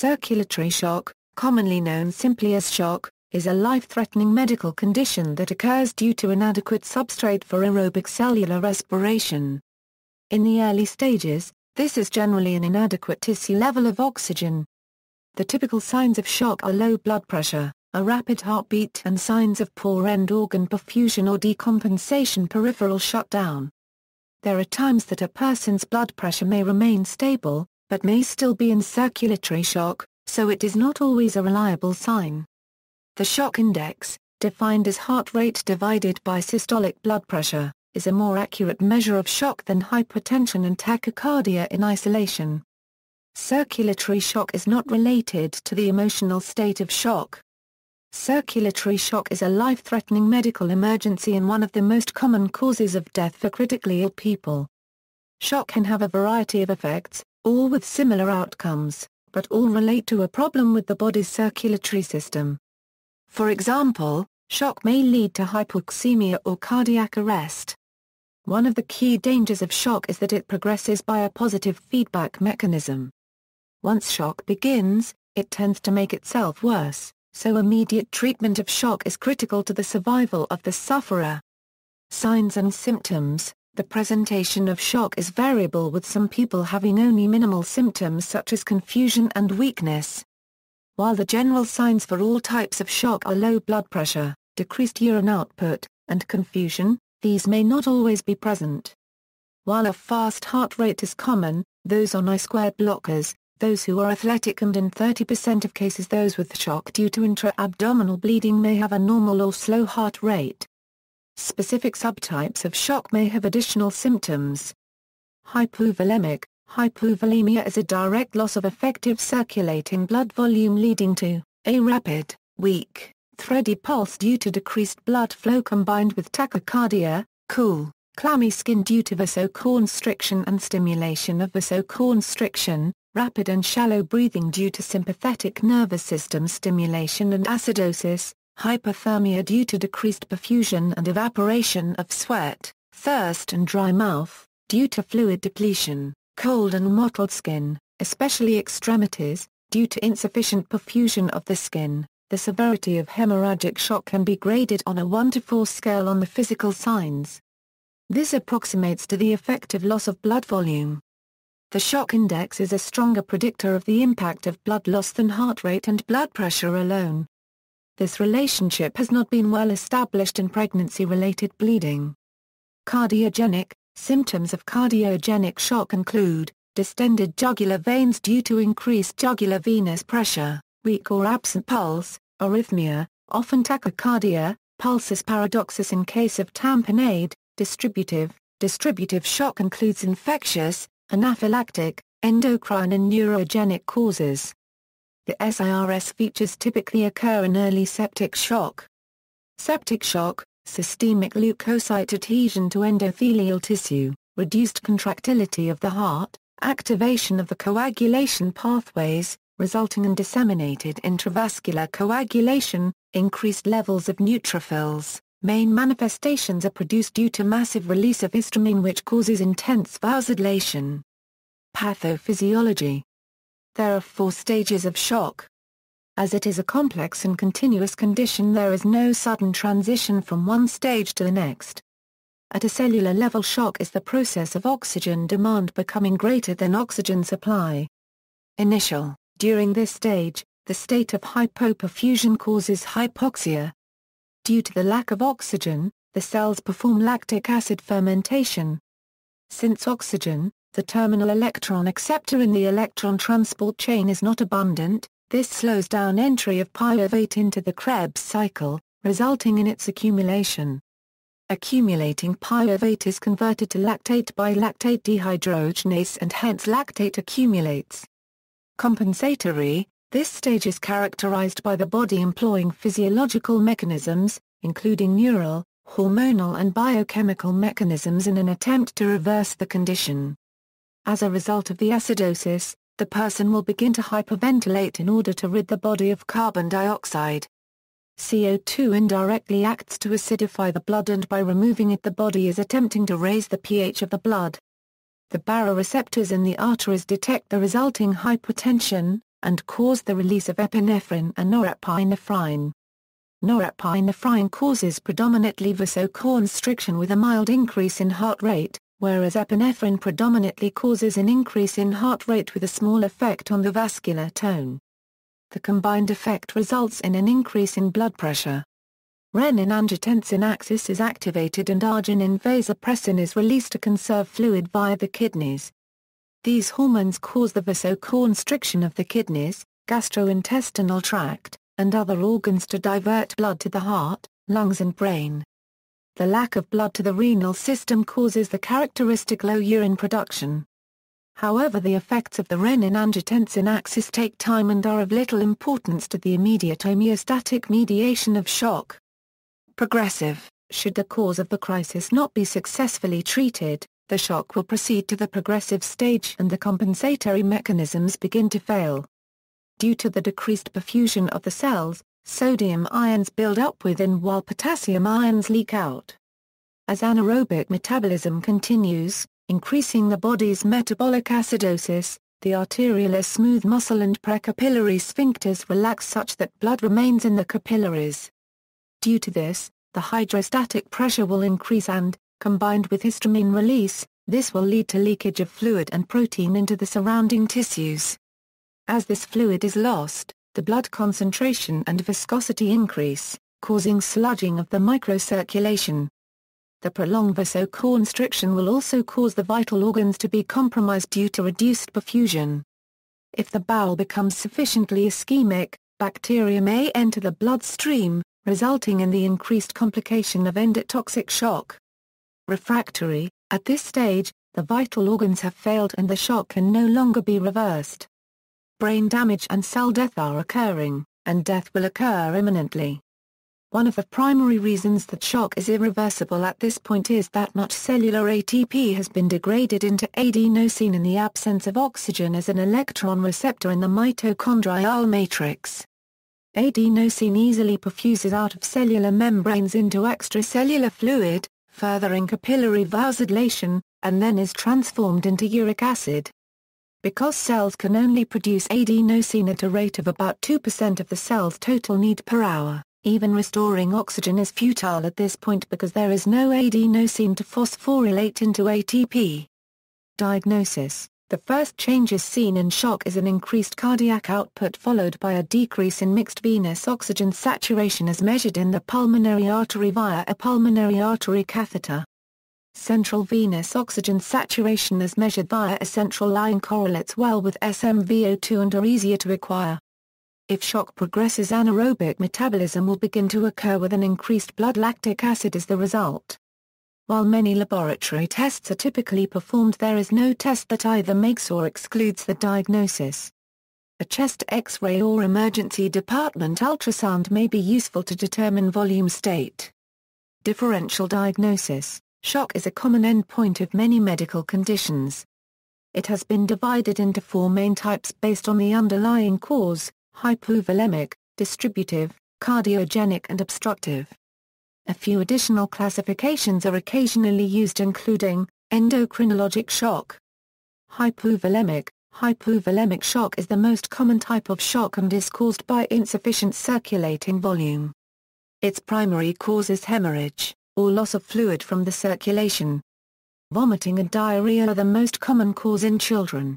Circulatory shock, commonly known simply as shock, is a life-threatening medical condition that occurs due to inadequate substrate for aerobic cellular respiration. In the early stages, this is generally an inadequate tissue level of oxygen. The typical signs of shock are low blood pressure, a rapid heartbeat and signs of poor end organ perfusion or decompensation peripheral shutdown. There are times that a person's blood pressure may remain stable, but may still be in circulatory shock, so it is not always a reliable sign. The shock index, defined as heart rate divided by systolic blood pressure, is a more accurate measure of shock than hypertension and tachycardia in isolation. Circulatory shock is not related to the emotional state of shock. Circulatory shock is a life-threatening medical emergency and one of the most common causes of death for critically ill people. Shock can have a variety of effects, all with similar outcomes, but all relate to a problem with the body's circulatory system. For example, shock may lead to hypoxemia or cardiac arrest. One of the key dangers of shock is that it progresses by a positive feedback mechanism. Once shock begins, it tends to make itself worse, so immediate treatment of shock is critical to the survival of the sufferer. Signs and symptoms the presentation of shock is variable with some people having only minimal symptoms such as confusion and weakness. While the general signs for all types of shock are low blood pressure, decreased urine output, and confusion, these may not always be present. While a fast heart rate is common, those on I-squared blockers, those who are athletic and in 30% of cases those with shock due to intra-abdominal bleeding may have a normal or slow heart rate. Specific subtypes of shock may have additional symptoms. Hypovolemic Hypovolemia is a direct loss of effective circulating blood volume leading to a rapid, weak, thready pulse due to decreased blood flow combined with tachycardia, cool, clammy skin due to vasoconstriction and stimulation of vasoconstriction, rapid and shallow breathing due to sympathetic nervous system stimulation and acidosis, hypothermia due to decreased perfusion and evaporation of sweat, thirst and dry mouth, due to fluid depletion, cold and mottled skin, especially extremities, due to insufficient perfusion of the skin. The severity of hemorrhagic shock can be graded on a 1 to 4 scale on the physical signs. This approximates to the effective loss of blood volume. The shock index is a stronger predictor of the impact of blood loss than heart rate and blood pressure alone, this relationship has not been well established in pregnancy-related bleeding. Cardiogenic Symptoms of cardiogenic shock include distended jugular veins due to increased jugular venous pressure, weak or absent pulse, arrhythmia, often tachycardia, pulsus paradoxus in case of tamponade, distributive. Distributive shock includes infectious, anaphylactic, endocrine and neurogenic causes. The SIRS features typically occur in early septic shock. Septic shock, systemic leukocyte adhesion to endothelial tissue, reduced contractility of the heart, activation of the coagulation pathways, resulting in disseminated intravascular coagulation, increased levels of neutrophils. Main manifestations are produced due to massive release of histamine which causes intense vasodilation. Pathophysiology there are four stages of shock. As it is a complex and continuous condition there is no sudden transition from one stage to the next. At a cellular level shock is the process of oxygen demand becoming greater than oxygen supply. Initial, during this stage, the state of hypoperfusion causes hypoxia. Due to the lack of oxygen, the cells perform lactic acid fermentation. Since oxygen, the terminal electron acceptor in the electron transport chain is not abundant, this slows down entry of pyruvate into the Krebs cycle, resulting in its accumulation. Accumulating pyruvate is converted to lactate by lactate dehydrogenase and hence lactate accumulates. Compensatory, this stage is characterized by the body employing physiological mechanisms, including neural, hormonal and biochemical mechanisms in an attempt to reverse the condition. As a result of the acidosis, the person will begin to hyperventilate in order to rid the body of carbon dioxide. CO2 indirectly acts to acidify the blood and by removing it the body is attempting to raise the pH of the blood. The baroreceptors in the arteries detect the resulting hypertension, and cause the release of epinephrine and norepinephrine. Norepinephrine causes predominantly vasoconstriction with a mild increase in heart rate, whereas epinephrine predominantly causes an increase in heart rate with a small effect on the vascular tone. The combined effect results in an increase in blood pressure. Renin-angiotensin axis is activated and arginine vasopressin is released to conserve fluid via the kidneys. These hormones cause the vasoconstriction of the kidneys, gastrointestinal tract, and other organs to divert blood to the heart, lungs and brain. The lack of blood to the renal system causes the characteristic low urine production. However the effects of the renin-angiotensin axis take time and are of little importance to the immediate homeostatic mediation of shock. Progressive, should the cause of the crisis not be successfully treated, the shock will proceed to the progressive stage and the compensatory mechanisms begin to fail. Due to the decreased perfusion of the cells, sodium ions build up within while potassium ions leak out. As anaerobic metabolism continues, increasing the body's metabolic acidosis, the arteriolar smooth muscle and precapillary sphincters relax such that blood remains in the capillaries. Due to this, the hydrostatic pressure will increase and, combined with histamine release, this will lead to leakage of fluid and protein into the surrounding tissues. As this fluid is lost, the blood concentration and viscosity increase, causing sludging of the microcirculation. The prolonged vasoconstriction will also cause the vital organs to be compromised due to reduced perfusion. If the bowel becomes sufficiently ischemic, bacteria may enter the bloodstream, resulting in the increased complication of endotoxic shock. Refractory, at this stage, the vital organs have failed and the shock can no longer be reversed brain damage and cell death are occurring, and death will occur imminently. One of the primary reasons that shock is irreversible at this point is that much cellular ATP has been degraded into adenosine in the absence of oxygen as an electron receptor in the mitochondrial matrix. Adenosine easily perfuses out of cellular membranes into extracellular fluid, furthering capillary vasodilation, and then is transformed into uric acid. Because cells can only produce adenosine at a rate of about 2% of the cell's total need per hour, even restoring oxygen is futile at this point because there is no adenosine to phosphorylate into ATP. Diagnosis The first changes seen in shock is an increased cardiac output followed by a decrease in mixed venous oxygen saturation as measured in the pulmonary artery via a pulmonary artery catheter. Central venous oxygen saturation as measured via a central line correlates well with SMVO2 and are easier to acquire. If shock progresses anaerobic metabolism will begin to occur with an increased blood lactic acid as the result. While many laboratory tests are typically performed there is no test that either makes or excludes the diagnosis. A chest X-ray or emergency department ultrasound may be useful to determine volume state. Differential diagnosis Shock is a common endpoint of many medical conditions. It has been divided into four main types based on the underlying cause, hypovolemic, distributive, cardiogenic and obstructive. A few additional classifications are occasionally used including, endocrinologic shock. Hypovolemic, hypovolemic shock is the most common type of shock and is caused by insufficient circulating volume. Its primary cause is hemorrhage or loss of fluid from the circulation. Vomiting and diarrhea are the most common cause in children.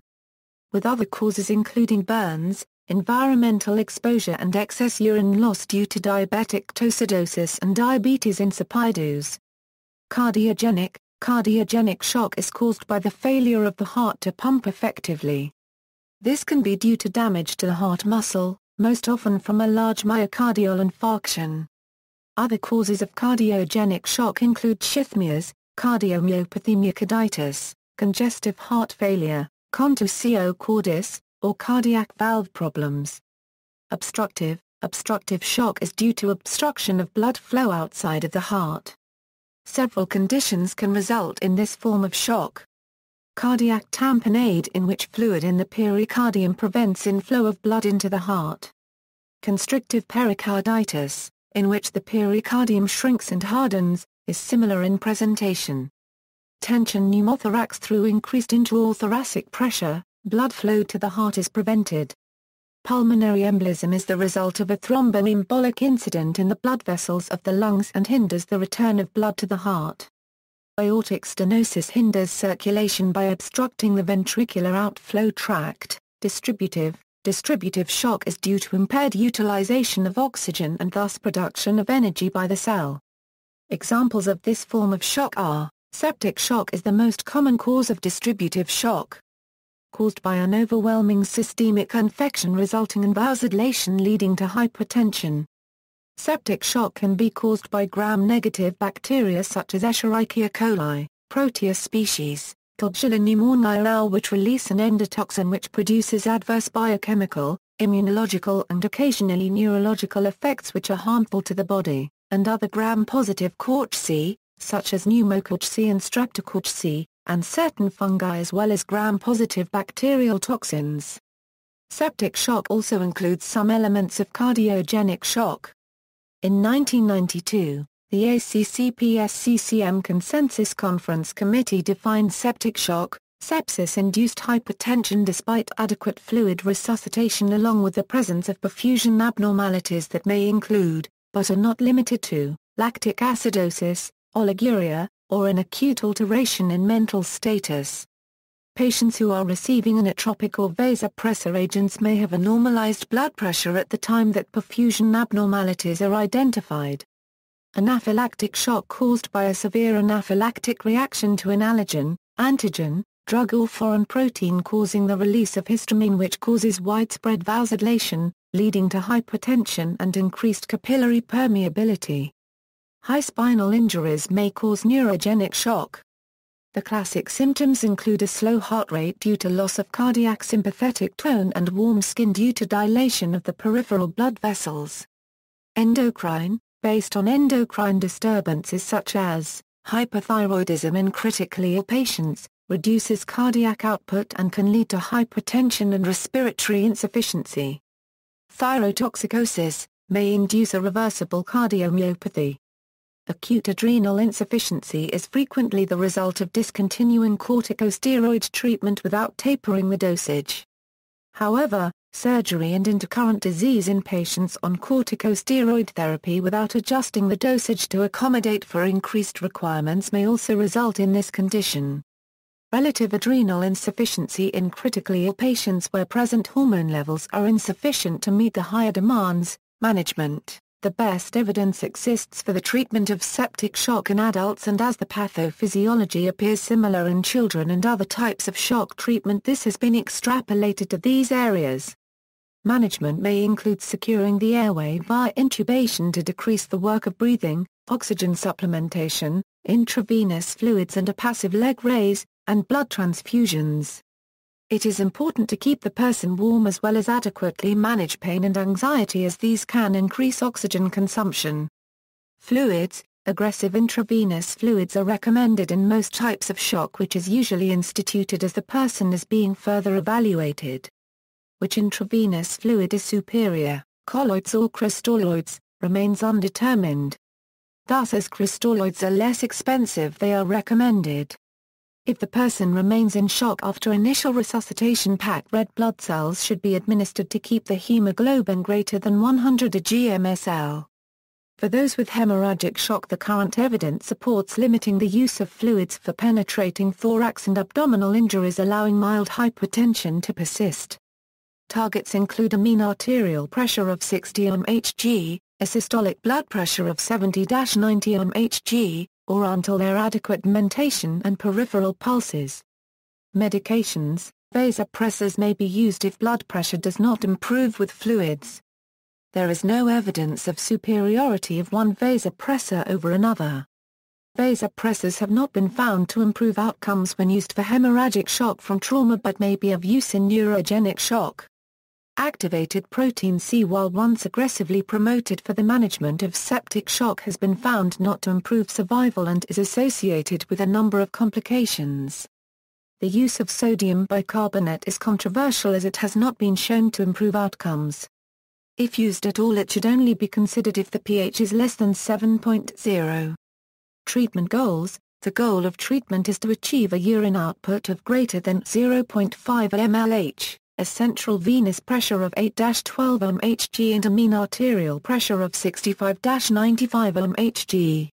With other causes including burns, environmental exposure and excess urine loss due to diabetic toxidosis and diabetes insipidus. Cardiogenic Cardiogenic shock is caused by the failure of the heart to pump effectively. This can be due to damage to the heart muscle, most often from a large myocardial infarction. Other causes of cardiogenic shock include arrhythmias, cardiomyopathy myocarditis, congestive heart failure, contusio cordis, or cardiac valve problems. Obstructive, obstructive shock is due to obstruction of blood flow outside of the heart. Several conditions can result in this form of shock. Cardiac tamponade in which fluid in the pericardium prevents inflow of blood into the heart. Constrictive pericarditis, in which the pericardium shrinks and hardens, is similar in presentation. Tension pneumothorax through increased intraoral thoracic pressure, blood flow to the heart is prevented. Pulmonary embolism is the result of a thromboembolic incident in the blood vessels of the lungs and hinders the return of blood to the heart. Aortic stenosis hinders circulation by obstructing the ventricular outflow tract, distributive, Distributive shock is due to impaired utilization of oxygen and thus production of energy by the cell. Examples of this form of shock are, septic shock is the most common cause of distributive shock, caused by an overwhelming systemic infection resulting in vasodilation leading to hypertension. Septic shock can be caused by gram-negative bacteria such as Escherichia coli, proteus species, methylcholineamoniral which release an endotoxin which produces adverse biochemical, immunological and occasionally neurological effects which are harmful to the body, and other gram-positive cocci, such as pneumococh and streptococh and certain fungi as well as gram-positive bacterial toxins. Septic shock also includes some elements of cardiogenic shock. In 1992, the ACCPS-CCM Consensus Conference Committee defines septic shock, sepsis-induced hypertension despite adequate fluid resuscitation along with the presence of perfusion abnormalities that may include, but are not limited to, lactic acidosis, oliguria, or an acute alteration in mental status. Patients who are receiving inotropic or vasopressor agents may have a normalized blood pressure at the time that perfusion abnormalities are identified. Anaphylactic shock caused by a severe anaphylactic reaction to an allergen, antigen, drug or foreign protein causing the release of histamine which causes widespread vasodilation, leading to hypertension and increased capillary permeability. High spinal injuries may cause neurogenic shock. The classic symptoms include a slow heart rate due to loss of cardiac sympathetic tone and warm skin due to dilation of the peripheral blood vessels. Endocrine, based on endocrine disturbances such as hyperthyroidism in critically ill patients, reduces cardiac output and can lead to hypertension and respiratory insufficiency. Thyrotoxicosis may induce a reversible cardiomyopathy. Acute adrenal insufficiency is frequently the result of discontinuing corticosteroid treatment without tapering the dosage. However, surgery and intercurrent disease in patients on corticosteroid therapy without adjusting the dosage to accommodate for increased requirements may also result in this condition. Relative adrenal insufficiency in critically ill patients where present hormone levels are insufficient to meet the higher demands, management, the best evidence exists for the treatment of septic shock in adults and as the pathophysiology appears similar in children and other types of shock treatment this has been extrapolated to these areas. Management may include securing the airway via intubation to decrease the work of breathing, oxygen supplementation, intravenous fluids and a passive leg raise, and blood transfusions. It is important to keep the person warm as well as adequately manage pain and anxiety as these can increase oxygen consumption. Fluids Aggressive intravenous fluids are recommended in most types of shock which is usually instituted as the person is being further evaluated which intravenous fluid is superior, colloids or crystalloids, remains undetermined. Thus as crystalloids are less expensive they are recommended. If the person remains in shock after initial resuscitation packed red blood cells should be administered to keep the hemoglobin greater than 100 GMSL. For those with hemorrhagic shock the current evidence supports limiting the use of fluids for penetrating thorax and abdominal injuries allowing mild hypertension to persist. Targets include a mean arterial pressure of 60 Hg, a systolic blood pressure of 70-90 Hg, or until their adequate mentation and peripheral pulses. Medications, vasopressors may be used if blood pressure does not improve with fluids. There is no evidence of superiority of one vasopressor over another. Vasopressors have not been found to improve outcomes when used for hemorrhagic shock from trauma but may be of use in neurogenic shock. Activated protein C while once aggressively promoted for the management of septic shock has been found not to improve survival and is associated with a number of complications. The use of sodium bicarbonate is controversial as it has not been shown to improve outcomes. If used at all it should only be considered if the pH is less than 7.0. Treatment goals The goal of treatment is to achieve a urine output of greater than 0.5 mLH a central venous pressure of 8-12 Hg and a mean arterial pressure of 65-95 Hg.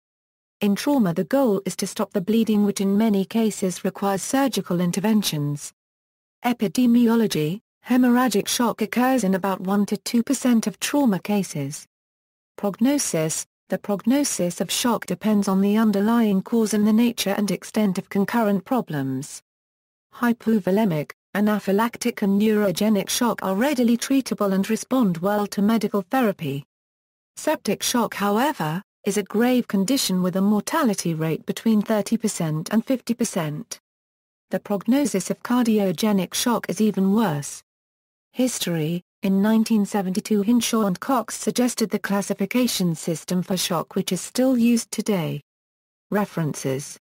In trauma the goal is to stop the bleeding which in many cases requires surgical interventions. Epidemiology Hemorrhagic shock occurs in about 1 to 2% of trauma cases. Prognosis The prognosis of shock depends on the underlying cause and the nature and extent of concurrent problems. Hypovolemic Anaphylactic and neurogenic shock are readily treatable and respond well to medical therapy. Septic shock however, is a grave condition with a mortality rate between 30% and 50%. The prognosis of cardiogenic shock is even worse. History In 1972 Hinshaw and Cox suggested the classification system for shock which is still used today. References